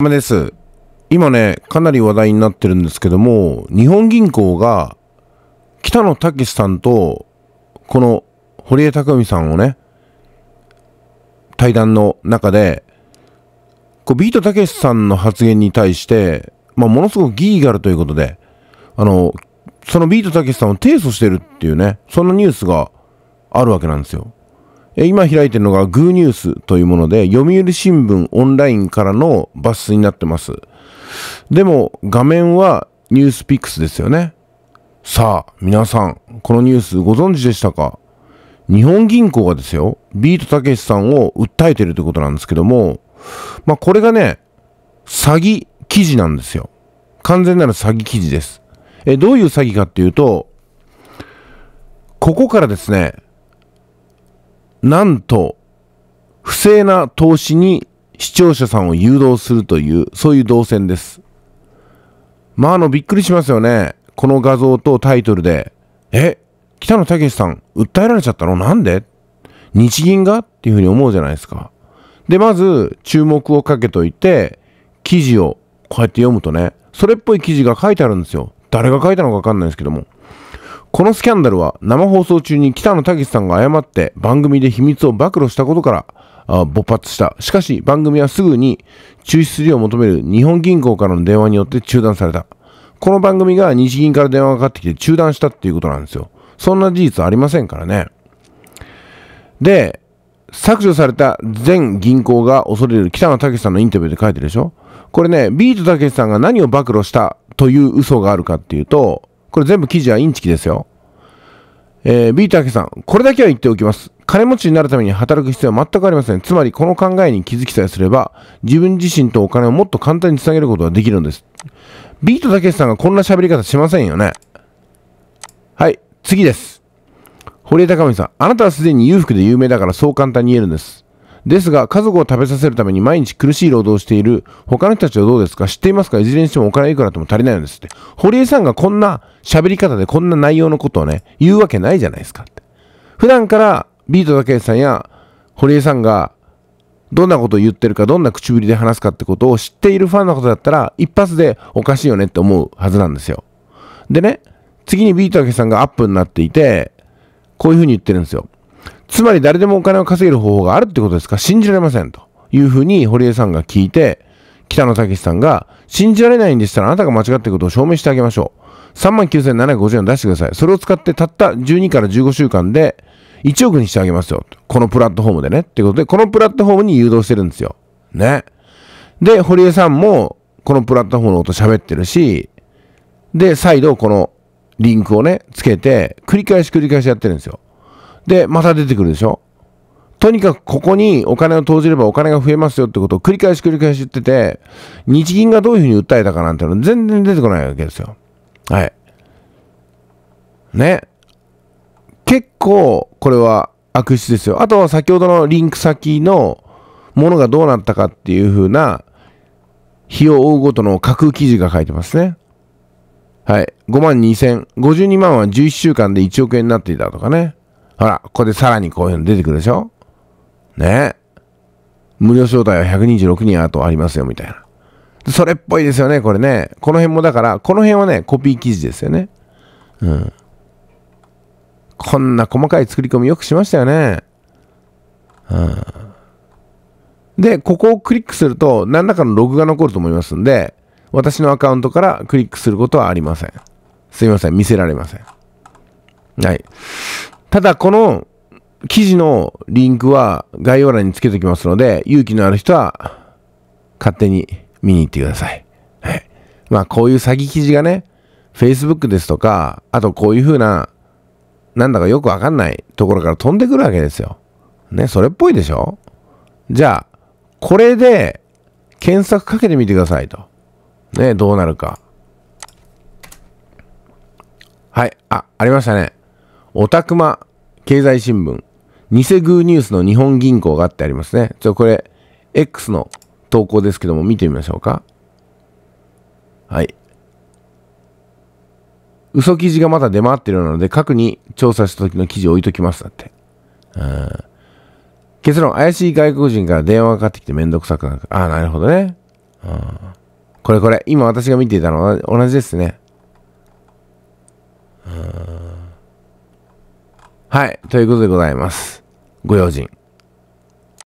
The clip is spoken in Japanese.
です。今ね、かなり話題になってるんですけども、日本銀行が北野武さんとこの堀江貴文さんをね、対談の中で、こうビートたけしさんの発言に対して、まあ、ものすごく疑義があるということで、あの、そのビートたけしさんを提訴してるっていうね、そんなニュースがあるわけなんですよ。今開いてるのがグーニュースというもので、読売新聞オンラインからの抜粋になってます。でも画面はニュースピックスですよね。さあ、皆さん、このニュースご存知でしたか日本銀行がですよ、ビートたけしさんを訴えてるということなんですけども、まあこれがね、詐欺記事なんですよ。完全なる詐欺記事です。え、どういう詐欺かっていうと、ここからですね、なんと、不正な投資に視聴者さんを誘導するという、そういう動線です。まあ、あの、びっくりしますよね。この画像とタイトルで。え北野武さん、訴えられちゃったのなんで日銀がっていうふうに思うじゃないですか。で、まず、注目をかけといて、記事をこうやって読むとね、それっぽい記事が書いてあるんですよ。誰が書いたのかわかんないですけども。このスキャンダルは生放送中に北野武さんが誤って番組で秘密を暴露したことから勃発した。しかし番組はすぐに中止するよう求める日本銀行からの電話によって中断された。この番組が日銀から電話がかかってきて中断したっていうことなんですよ。そんな事実ありませんからね。で、削除された全銀行が恐れる北野武さんのインタビューで書いてるでしょこれね、ビートたけしさんが何を暴露したという嘘があるかっていうと、これ全部記事はインチキですよ。えー、けしさん、これだけは言っておきます。金持ちになるために働く必要は全くありません。つまり、この考えに気づきさえすれば、自分自身とお金をもっと簡単につなげることができるんです。ビートたけしさんがこんな喋り方しませんよね。はい、次です。堀江貴文さん、あなたはすでに裕福で有名だからそう簡単に言えるんです。ですが、家族を食べさせるために毎日苦しい労働をしている他の人たちはどうですか知っていますかいずれにしてもお金いくらとも足りないんですって。堀江さんがこんな喋り方でこんな内容のことをね、言うわけないじゃないですかって。普段からビートたけしさんや堀江さんがどんなことを言ってるか、どんな口ぶりで話すかってことを知っているファンのことだったら、一発でおかしいよねって思うはずなんですよ。でね、次にビートたけしさんがアップになっていて、こういうふうに言ってるんですよ。つまり誰でもお金を稼げる方法があるってことですか信じられませんというふうに堀江さんが聞いて、北野武さんが、信じられないんでしたらあなたが間違っていることを証明してあげましょう。39,750円出してください。それを使ってたった12から15週間で1億にしてあげますよ。このプラットフォームでね。ってことで、このプラットフォームに誘導してるんですよ。ね。で、堀江さんもこのプラットフォームのこと喋ってるし、で、再度このリンクをね、つけて、繰り返し繰り返しやってるんですよ。で、また出てくるでしょとにかくここにお金を投じればお金が増えますよってことを繰り返し繰り返し言ってて、日銀がどういうふうに訴えたかなんての全然出てこないわけですよ。はい。ね。結構、これは悪質ですよ。あとは先ほどのリンク先のものがどうなったかっていうふうな、日を追うごとの架空記事が書いてますね。はい。5万2000。52万は11週間で1億円になっていたとかね。ほら、ここでさらにこういうの出てくるでしょね無料招待は126人あとありますよ、みたいな。それっぽいですよね、これね。この辺もだから、この辺はね、コピー記事ですよね。うん。こんな細かい作り込みよくしましたよね。うん。で、ここをクリックすると、何らかのログが残ると思いますんで、私のアカウントからクリックすることはありません。すいません、見せられません。はい。ただ、この記事のリンクは概要欄につけておきますので、勇気のある人は勝手に見に行ってください。はい。まあ、こういう詐欺記事がね、Facebook ですとか、あとこういうふうな、なんだかよくわかんないところから飛んでくるわけですよ。ね、それっぽいでしょじゃあ、これで検索かけてみてくださいと。ね、どうなるか。はい。あ、ありましたね。オタクマ経済新聞、ニセグーニュースの日本銀行があってありますね。ちょ、これ、X の投稿ですけども、見てみましょうか。はい。嘘記事がまだ出回ってるので、過去に調査した時の記事置いときます。だって。結論、怪しい外国人から電話がかかってきてめんどくさくなる。ああ、なるほどね。これこれ、今私が見ていたのは同じですね。はい。ということでございます。ご用心。